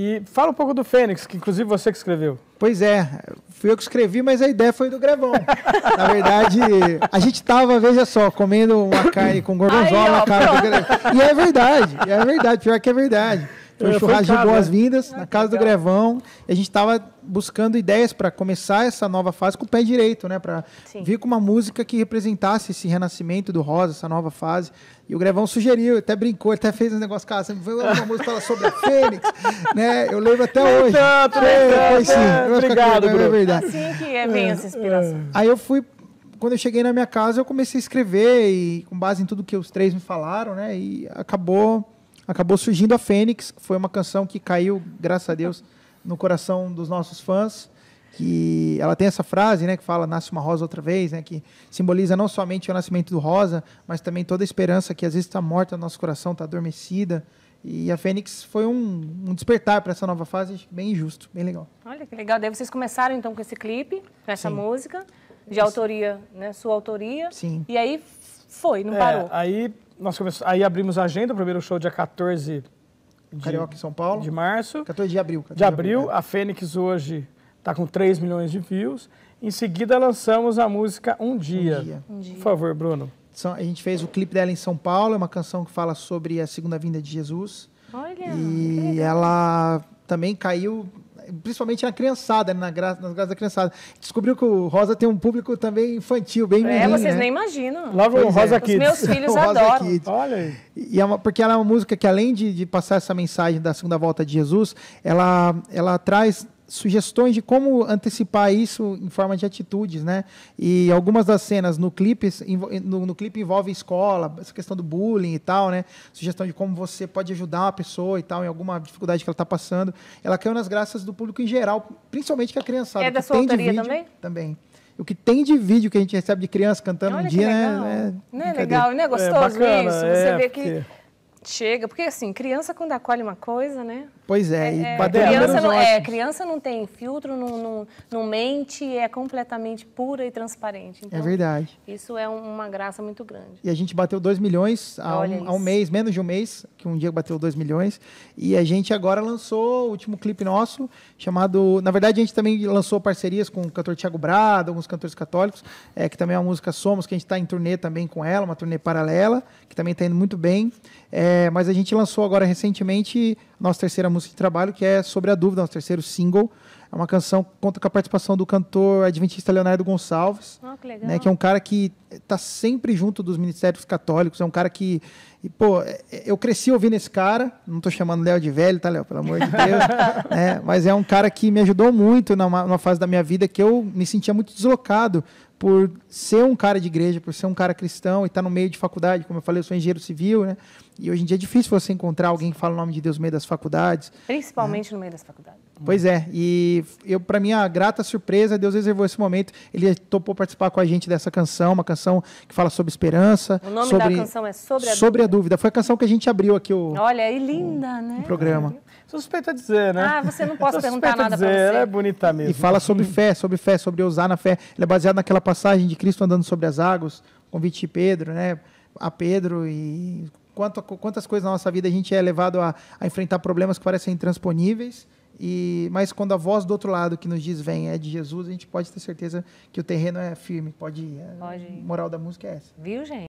E fala um pouco do Fênix, que inclusive você que escreveu. Pois é, fui eu que escrevi, mas a ideia foi do Grevão. Na verdade, a gente tava, veja só, comendo uma carne com gorgonzola Ai, ó, cara do Grevão. E é verdade, é verdade, pior que é verdade. Foi um churrasco de né? boas-vindas ah, na casa do Grevão. E a gente estava buscando ideias para começar essa nova fase com o pé direito, né? Para vir com uma música que representasse esse renascimento do Rosa, essa nova fase. E o Grevão sugeriu, até brincou, até fez um negócio, cara, sempre foi uma música sobre a Fênix, né? Eu lembro até hoje. Tanto, é, foi sim. Eu Obrigado, é Bruno. É verdade. Assim que é, bem essa inspiração. Aí eu fui quando eu cheguei na minha casa, eu comecei a escrever e com base em tudo que os três me falaram, né? E acabou acabou surgindo a Fênix. Foi uma canção que caiu, graças a Deus, no coração dos nossos fãs. Que ela tem essa frase, né, que fala nasce uma rosa outra vez, né, que simboliza não somente o nascimento do rosa, mas também toda a esperança que às vezes está morta no nosso coração, está adormecida. E a Fênix foi um, um despertar para essa nova fase, bem justo, bem legal. Olha que legal. Daí vocês começaram então com esse clipe, com essa Sim. música de autoria, né? Sua autoria. Sim. E aí foi, não é, parou. Aí nós começamos, aí abrimos a agenda, o primeiro show dia 14 de, Carioca em São Paulo. De março. 14 de abril. 14 de abril. abril. A é. Fênix hoje está com 3 milhões de views. Em seguida lançamos a música Um Dia. Um Dia. Um dia. Por favor, Bruno. A gente fez o clipe dela em São Paulo, é uma canção que fala sobre a segunda vinda de Jesus. Olha, e ela também caiu principalmente né, na criançada, na graça, nas graças da criançada. Descobriu que o Rosa tem um público também infantil, bem é, menino. É, vocês né? nem imaginam. Lá o Rosa é. Kids. Os meus filhos Rosa adoram. Kids. Olha aí. E é uma, porque ela é uma música que, além de, de passar essa mensagem da segunda volta de Jesus, ela, ela traz sugestões de como antecipar isso em forma de atitudes, né? E algumas das cenas no clipe, no, no clipe envolve escola, essa questão do bullying e tal, né? Sugestão de como você pode ajudar uma pessoa e tal, em alguma dificuldade que ela está passando. Ela caiu nas graças do público em geral, principalmente que a criançada. É da sua autoria vídeo, também? Também o que tem de vídeo que a gente recebe de criança cantando Olha um dia, né? legal. né? Não é legal, né? Gostoso é bacana, isso. Você é, vê que. Porque... Chega, porque assim, criança quando acolhe uma coisa, né? Pois é, é e é, criança não, é, criança não tem filtro, não, não, não mente, é completamente pura e transparente. É então, é verdade. Isso é uma graça muito grande. E a gente bateu 2 milhões há um, há um mês, menos de um mês, que um dia bateu 2 milhões. E a gente agora lançou o último clipe nosso, chamado. Na verdade, a gente também lançou parcerias com o cantor Tiago Brada, alguns cantores católicos, é, que também é uma música Somos, que a gente está em turnê também com ela, uma turnê paralela, que também está indo muito bem. É, mas a gente lançou agora recentemente nossa terceira música de trabalho, que é Sobre a Dúvida, nosso terceiro single. É uma canção que conta com a participação do cantor adventista Leonardo Gonçalves, oh, que, né, que, é um cara que está sempre junto dos ministérios católicos, é um cara que, e, pô, é, é, eu cresci ouvindo esse cara, não estou chamando Léo de velho, tá, Léo, pelo amor de Deus, né, mas é um cara que me ajudou muito numa, numa fase da minha vida que eu me sentia muito deslocado por ser um cara de igreja, por ser um cara cristão e estar tá no meio de faculdade, como eu falei, eu sou engenheiro civil, né? E hoje em dia é difícil você encontrar alguém que fala o nome de Deus no meio das faculdades. Né? Principalmente né? no meio das faculdades. Pois é, e eu para mim a grata surpresa, Deus reservou esse momento. Ele topou participar com a gente dessa canção, uma canção que fala sobre esperança. O nome sobre, da canção é Sobre a Sobre dúvida. a Dúvida. Foi a canção que a gente abriu aqui o Olha, e é linda, o, né? O programa. dizer, né? Ah, você não pode perguntar nada para você. Ela é bonita mesmo. E fala sobre fé, sobre fé, sobre usar na fé. Ele é baseado naquela passagem de Cristo andando sobre as águas, convite de Pedro, né? A Pedro e quanto, quantas coisas na nossa vida a gente é levado a, a enfrentar problemas que parecem intransponíveis. E, mas quando a voz do outro lado que nos diz vem é de Jesus, a gente pode ter certeza que o terreno é firme. Pode ir. É, pode ir. A moral da música é essa. Viu, gente?